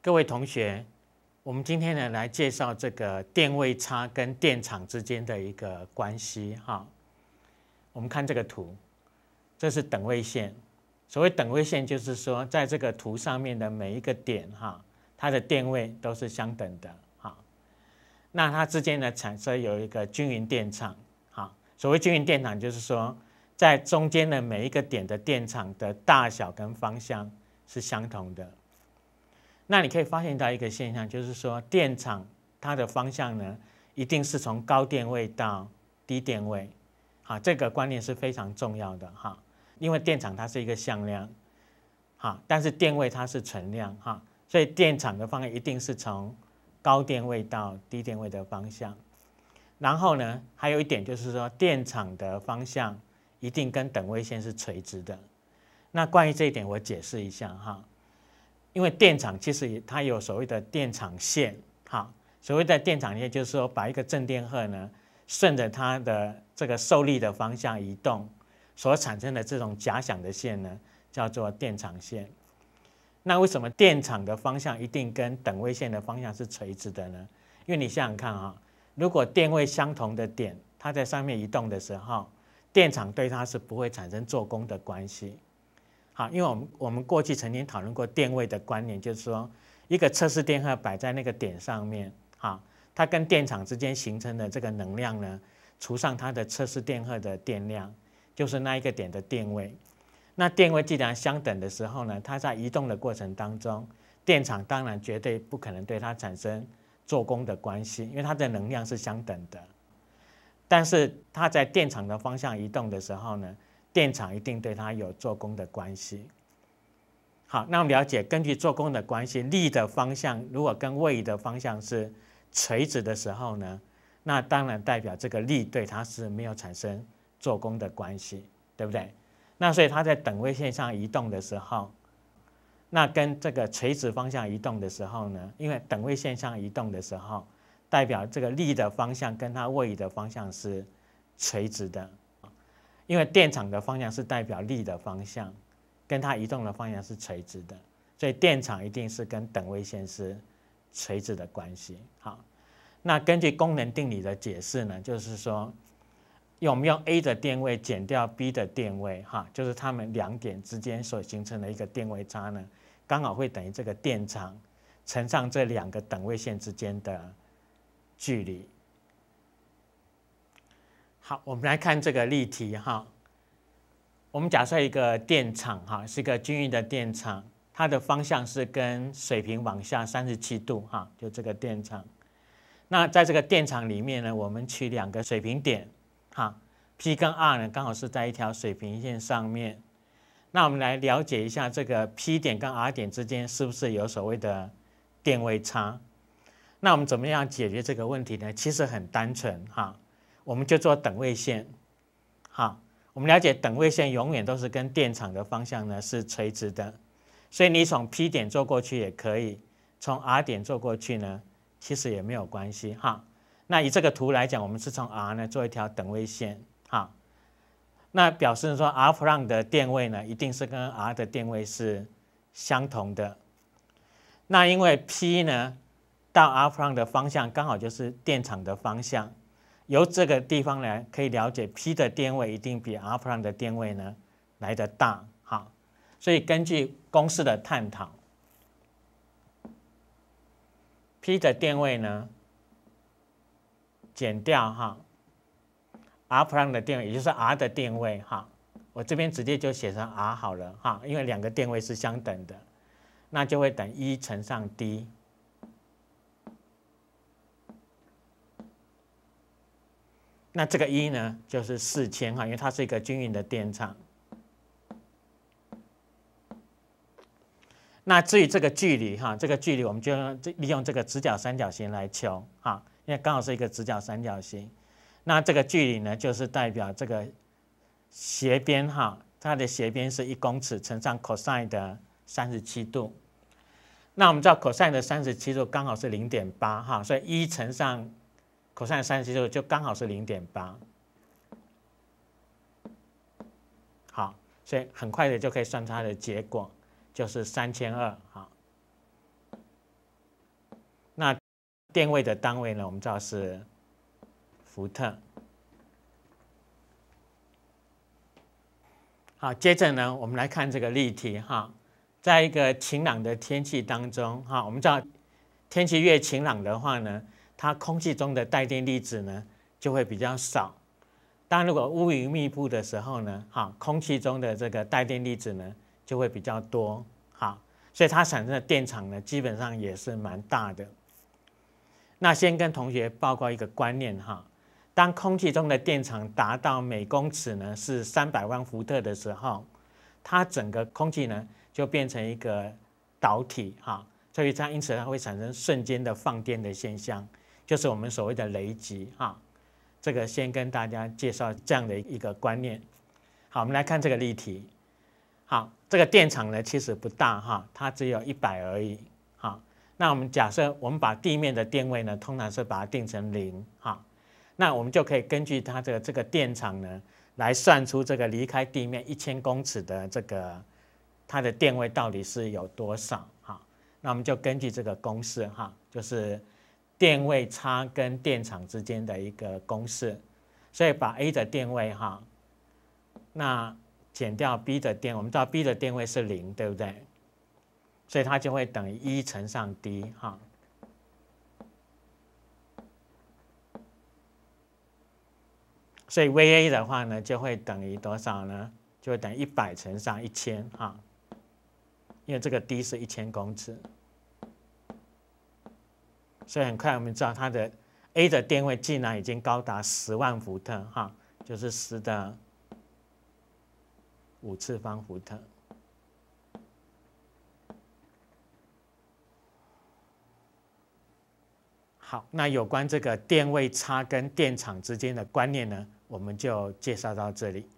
各位同学，我们今天呢来介绍这个电位差跟电场之间的一个关系。哈，我们看这个图，这是等位线。所谓等位线，就是说在这个图上面的每一个点，哈，它的电位都是相等的。哈，那它之间呢产生有一个均匀电场。哈，所谓均匀电场，就是说在中间的每一个点的电场的大小跟方向是相同的。那你可以发现到一个现象，就是说电场它的方向呢，一定是从高电位到低电位，好，这个观念是非常重要的哈，因为电场它是一个向量，好，但是电位它是存量哈，所以电场的方向一定是从高电位到低电位的方向。然后呢，还有一点就是说电场的方向一定跟等位线是垂直的。那关于这一点，我解释一下哈。因为电场其实它有所谓的电场线，哈，所谓的电场线就是说把一个正电荷呢顺着它的这个受力的方向移动所产生的这种假想的线呢叫做电场线。那为什么电场的方向一定跟等位线的方向是垂直的呢？因为你想想看啊，如果电位相同的点它在上面移动的时候，电场对它是不会产生做功的关系。啊，因为我们我们过去曾经讨论过电位的观念，就是说，一个测试电荷摆在那个点上面，啊，它跟电场之间形成的这个能量呢，除上它的测试电荷的电量，就是那一个点的电位。那电位既然相等的时候呢，它在移动的过程当中，电场当然绝对不可能对它产生做功的关系，因为它的能量是相等的。但是它在电场的方向移动的时候呢？电场一定对它有做功的关系。好，那我们了解，根据做功的关系，力的方向如果跟位移的方向是垂直的时候呢，那当然代表这个力对它是没有产生做功的关系，对不对？那所以它在等位线上移动的时候，那跟这个垂直方向移动的时候呢，因为等位线上移动的时候，代表这个力的方向跟它位移的方向是垂直的。因为电场的方向是代表力的方向，跟它移动的方向是垂直的，所以电场一定是跟等位线是垂直的关系。好，那根据功能定理的解释呢，就是说，我们用 A 的电位减掉 B 的电位，哈，就是它们两点之间所形成的一个电位差呢，刚好会等于这个电场乘上这两个等位线之间的距离。好，我们来看这个例题哈。我们假设一个电场哈，是一个均匀的电场，它的方向是跟水平往下三十七度哈，就这个电场。那在这个电场里面呢，我们取两个水平点哈，P 跟 R 呢刚好是在一条水平线上面。那我们来了解一下这个 P 点跟 R 点之间是不是有所谓的电位差？那我们怎么样解决这个问题呢？其实很单纯哈。我们就做等位线，好，我们了解等位线永远都是跟电场的方向呢是垂直的，所以你从 P 点做过去也可以，从 R 点做过去呢，其实也没有关系哈。那以这个图来讲，我们是从 R 呢做一条等位线，好，那表示说 R' 的电位呢一定是跟 R 的电位是相同的。那因为 P 呢到 R' 的方向刚好就是电场的方向。由这个地方呢，可以了解 P 的电位一定比 r p 的电位呢来的大哈，所以根据公式的探讨，P 的电位呢减掉哈 r p 的电位，也就是 R 的电位哈，我这边直接就写成 R 好了哈，因为两个电位是相等的，那就会等一乘上 d。那这个一呢，就是四千哈，因为它是一个均匀的电场。那至于这个距离哈，这个距离我们就利用这个直角三角形来求哈，因为刚好是一个直角三角形。那这个距离呢，就是代表这个斜边哈，它的斜边是一公尺乘上 cosine 的三十七度。那我们知道 cosine 的三十七度刚好是零点八哈，所以一乘上。cos 三七度就刚好是零点八，好，所以很快的就可以算它的结果，就是三千二，好。那电位的单位呢？我们知道是伏特，好。接着呢，我们来看这个例题，哈，在一个晴朗的天气当中，哈，我们知道天气越晴朗的话呢。它空气中的带电粒子呢就会比较少，当如果乌云密布的时候呢，哈，空气中的这个带电粒子呢就会比较多，哈，所以它产生的电场呢基本上也是蛮大的。那先跟同学报告一个观念哈，当空气中的电场达到每公尺呢是三百万伏特的时候，它整个空气呢就变成一个导体哈，所以它因此它会产生瞬间的放电的现象。就是我们所谓的雷击哈，这个先跟大家介绍这样的一个观念。好，我们来看这个例题。好，这个电场呢其实不大哈，它只有一百而已哈。那我们假设我们把地面的电位呢，通常是把它定成零哈。那我们就可以根据它的这个电场呢，来算出这个离开地面一千公尺的这个它的电位到底是有多少哈。那我们就根据这个公式哈，就是。电位差跟电场之间的一个公式，所以把 A 的电位哈，那减掉 B 的电，我们知道 B 的电位是零，对不对？所以它就会等于一乘上 d 哈。所以 VA 的话呢，就会等于多少呢？就会等于一百乘上一千哈，因为这个 d 是一千公尺。所以很快我们知道它的 A 的电位竟然已经高达十万伏特，哈，就是十的五次方伏特。好，那有关这个电位差跟电场之间的观念呢，我们就介绍到这里。